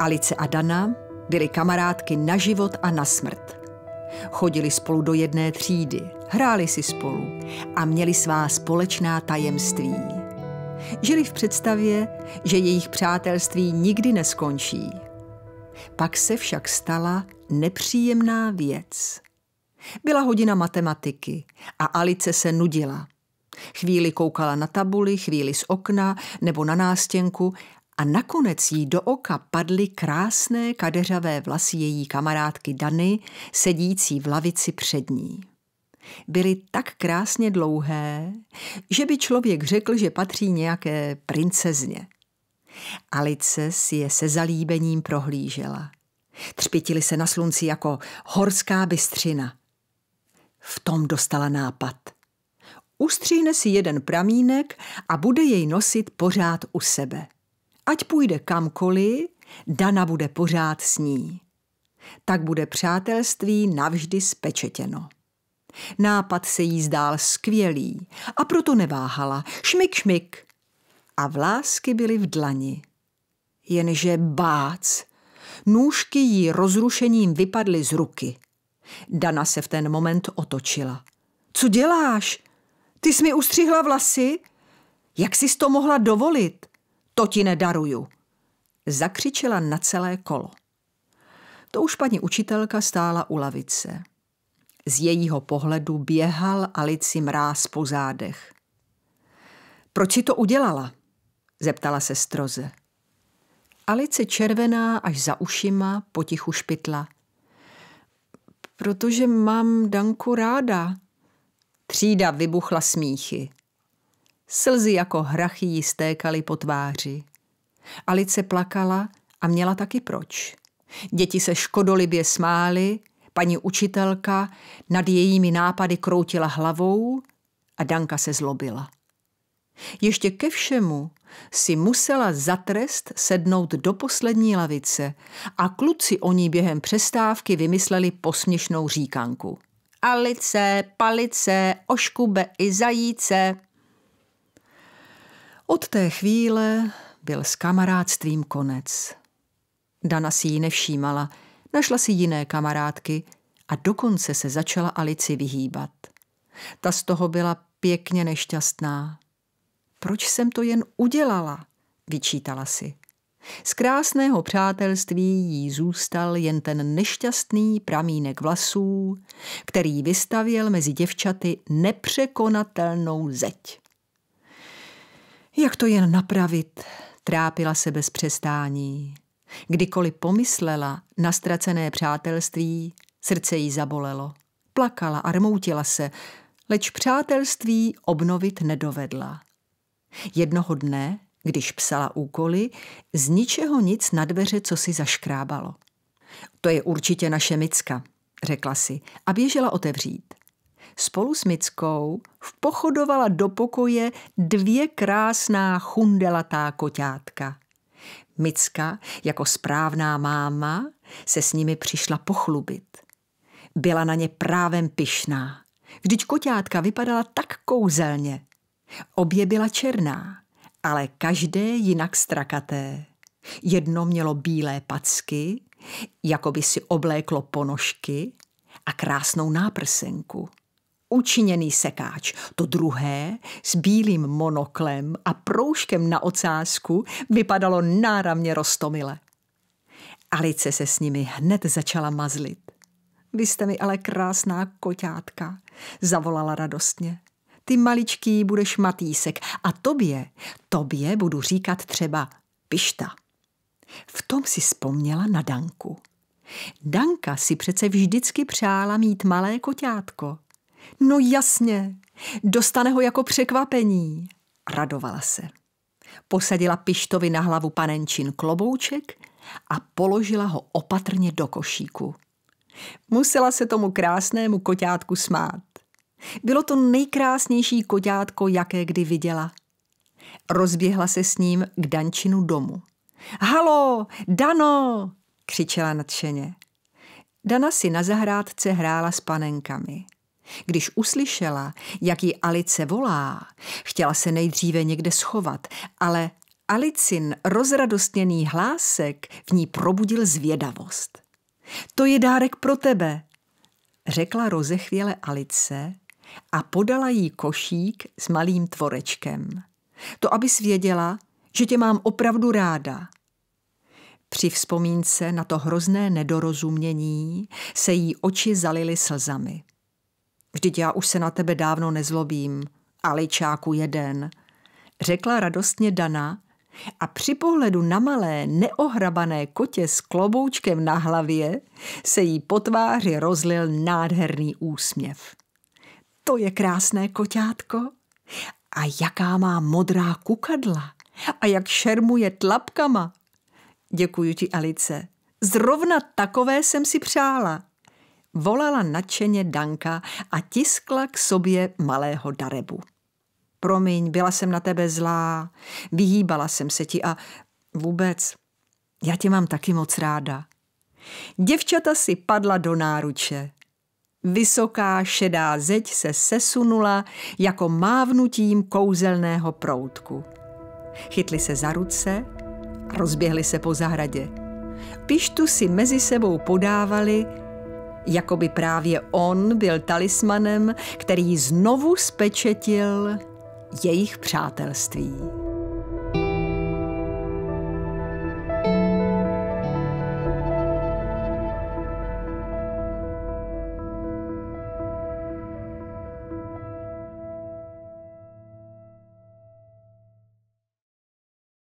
Alice a Dana byly kamarádky na život a na smrt. Chodili spolu do jedné třídy, hráli si spolu a měli svá společná tajemství. Žili v představě, že jejich přátelství nikdy neskončí. Pak se však stala nepříjemná věc. Byla hodina matematiky a Alice se nudila. Chvíli koukala na tabuli, chvíli z okna nebo na nástěnku a nakonec jí do oka padly krásné kadeřavé vlasy její kamarádky Dany, sedící v lavici před ní. Byly tak krásně dlouhé, že by člověk řekl, že patří nějaké princezně. Alice si je se zalíbením prohlížela. Třpitili se na slunci jako horská bystřina. V tom dostala nápad. Ustříhne si jeden pramínek a bude jej nosit pořád u sebe. Ať půjde kamkoliv, Dana bude pořád s ní. Tak bude přátelství navždy spečetěno. Nápad se jí zdál skvělý a proto neváhala. Šmik, šmik. A vlásky byly v dlani. Jenže bác. Nůžky jí rozrušením vypadly z ruky. Dana se v ten moment otočila. Co děláš? Ty jsi mi ustřihla vlasy? Jak jsi to mohla dovolit? To ti nedaruju, zakřičela na celé kolo. To už paní učitelka stála u lavice. Z jejího pohledu běhal Alici mráz po zádech. Proč si to udělala? zeptala se stroze. Alice červená až za ušima potichu špitla. Protože mám Danku ráda. Třída vybuchla smíchy. Slzy jako hrachy jí stékaly po tváři. Alice plakala a měla taky proč. Děti se škodolibě smály, paní učitelka nad jejími nápady kroutila hlavou a Danka se zlobila. Ještě ke všemu si musela za trest sednout do poslední lavice a kluci o ní během přestávky vymysleli posměšnou říkanku. Alice, palice, oškube i zajíce – od té chvíle byl s kamarádstvím konec. Dana si ji nevšímala, našla si jiné kamarádky a dokonce se začala Alici vyhýbat. Ta z toho byla pěkně nešťastná. Proč jsem to jen udělala? vyčítala si. Z krásného přátelství jí zůstal jen ten nešťastný pramínek vlasů, který vystavěl mezi děvčaty nepřekonatelnou zeď. Jak to jen napravit? Trápila se bez přestání. Kdykoliv pomyslela na ztracené přátelství, srdce jí zabolelo. Plakala a rmoutila se, leč přátelství obnovit nedovedla. Jednoho dne, když psala úkoly, z ničeho nic na dveře co si zaškrábalo. To je určitě naše Micka, řekla si a běžela otevřít spolu s Mickou vpochodovala do pokoje dvě krásná chundelatá koťátka. Micka jako správná máma se s nimi přišla pochlubit. Byla na ně právem pyšná. Vždyť koťátka vypadala tak kouzelně. Obě byla černá, ale každé jinak strakaté. Jedno mělo bílé packy, jako by si obléklo ponožky a krásnou náprsenku učiněný sekáč. To druhé s bílým monoklem a proužkem na ocázku vypadalo náramně rostomile. Alice se s nimi hned začala mazlit. Vy jste mi ale krásná koťátka, zavolala radostně. Ty maličký budeš matýsek a tobě, tobě budu říkat třeba pišta. V tom si vzpomněla na Danku. Danka si přece vždycky přála mít malé koťátko – No jasně, dostane ho jako překvapení. Radovala se. Posadila Pištovi na hlavu panenčin klobouček a položila ho opatrně do košíku. Musela se tomu krásnému koťátku smát. Bylo to nejkrásnější koťátko, jaké kdy viděla. Rozběhla se s ním k Dančinu domu. Halo, Dano, křičela nadšeně. Dana si na zahrádce hrála s panenkami. Když uslyšela, jak ji Alice volá, chtěla se nejdříve někde schovat, ale Alicin rozradostněný hlásek v ní probudil zvědavost. To je dárek pro tebe, řekla rozechvěle Alice a podala jí košík s malým tvorečkem. To, aby věděla, že tě mám opravdu ráda. Při vzpomínce na to hrozné nedorozumění se jí oči zalily slzami. Vždyť já už se na tebe dávno nezlobím. Aličáku jeden. Řekla radostně Dana a při pohledu na malé, neohrabané kotě s kloboučkem na hlavě se jí po tváři rozlil nádherný úsměv. To je krásné koťátko. A jaká má modrá kukadla. A jak šermuje tlapkama. Děkuji ti, Alice. Zrovna takové jsem si přála. Volala nadšeně Danka a tiskla k sobě malého darebu. Promiň, byla jsem na tebe zlá, vyhýbala jsem se ti a vůbec, já tě mám taky moc ráda. Děvčata si padla do náruče. Vysoká šedá zeď se sesunula jako mávnutím kouzelného proutku. Chytli se za ruce, rozběhli se po zahradě. Pištu si mezi sebou podávali, jako by právě on byl talismanem, který znovu spečetil jejich přátelství.